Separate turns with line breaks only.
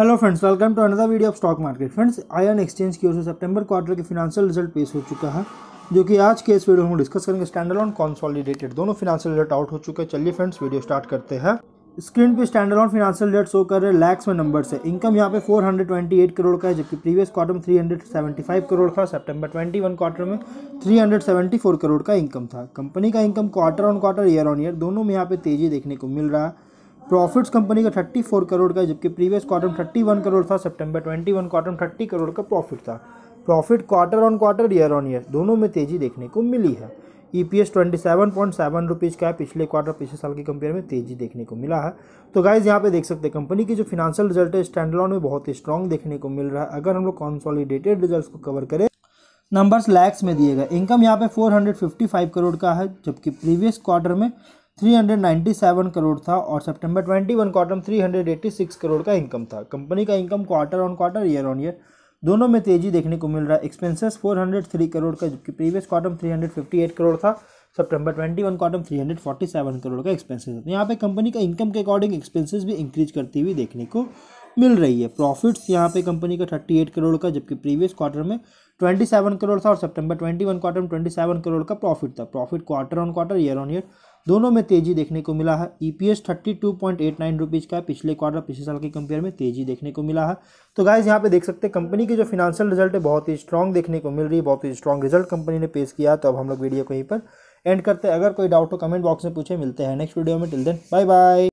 hello friends welcome to another video of stock market friends Ion Exchange की ओर से सितंबर क्वार्टर के फिनेंशियल रिजल्ट पेश हो चुका है जो कि आज के इस वीडियो में हम डिस्कस करेंगे स्टैंडर्ड ऑन कॉन्सॉलिडेटेड दोनों फिनेंशियल रिजल्ट आउट हो चुके हैं चलिए फ्रेंड्स वीडियो स्टार्ट करते हैं स्क्रीन पे standard on financial result show कर रहे हैं लैक्स में नंबर से इनकम यहाँ पे 428 करोड़ का है जबकि प्रीवियस क्वार्टर में 375 करोड़ था सितंबर 21 क्वार्टर में 374 करोड़ का इनकम था कंपनी का income quarter on quarter year on year दोनों में यहाँ पे तेजी देखने को मिल रहा है प्रॉफिट्स कंपनी का 34 करोड़ का जबकि प्रीवियस क्वार्टर में 31 करोड़ था सितंबर 21 क्वार्टर में 30 करोड़ का प्रॉफिट था profit quarter on quarter year on year दोनों में तेज़ी देखने को मिली है E P S twenty seven point seven rupees का है पिछले क्वार्टर पिछले साल के कंपेयर में तेज़ी देखने को मिला है तो गाइज यहाँ पे देख सकते हैं कंपनी की जो फिनांशियल रिजल्ट है स्टैंडलॉन में बहुत ही स्ट्रॉन्ग देखने को मिल रहा है अगर हम लोग कॉन्सॉलीडेटेड रिजल्ट को कवर करें नंबर्स लैक्स में दिए गए इनकम यहाँ पे 455 करोड़ का है जबकि प्रीवियस क्वार्टर में 397 करोड़ था और सितंबर 21 क्वार्टर में 386 करोड़ का इनकम था कंपनी का income quarter on quarter year on year दोनों में तेजी देखने को मिल रहा है एक्सपेंसेस 403 करोड़ का जबकि प्रीवियस क्वार्टर में 358 करोड़ था सितंबर 21 क्वार्टर में 347 करोड़ का एक्सपेंसेस था तो यहाँ पे कंपनी का इनकम के अकॉर्डिंग एक्सपेंसिस भी इंक्रीज करती हुई देखने को मिल रही है प्रॉफिट्स यहाँ पे कंपनी का थर्टी एट करोड़ का जबकि प्रीवियस क्वार्टर में ट्वेंटी सेवन करोड़ था और सितंबर ट्वेंटी वन क्वार्टर में ट्वेंटी सेवन करोड़ का प्रॉफिट था profit quarter on quarter year on year दोनों में तेजी देखने को मिला है E P S thirty two point eight nine rupees का पिछले क्वार्टर पिछले साल के कंपेयर में तेजी देखने को मिला है तो गाइज यहाँ पे देख सकते हैं कंपनी की जो फिनेंशियल रिजल्ट है बहुत ही स्ट्रॉन्ग देखने को मिल रही है बहुत ही स्ट्रॉन्ग रिजल्ट कंपनी ने पेश किया तो अब हम लोग वीडियो को यहीं पर एंड करते हैं अगर कोई डाउट हो कमेंट बॉक्स में पूछे मिलते हैं नेक्स्ट वीडियो में टिल देन बाय बाय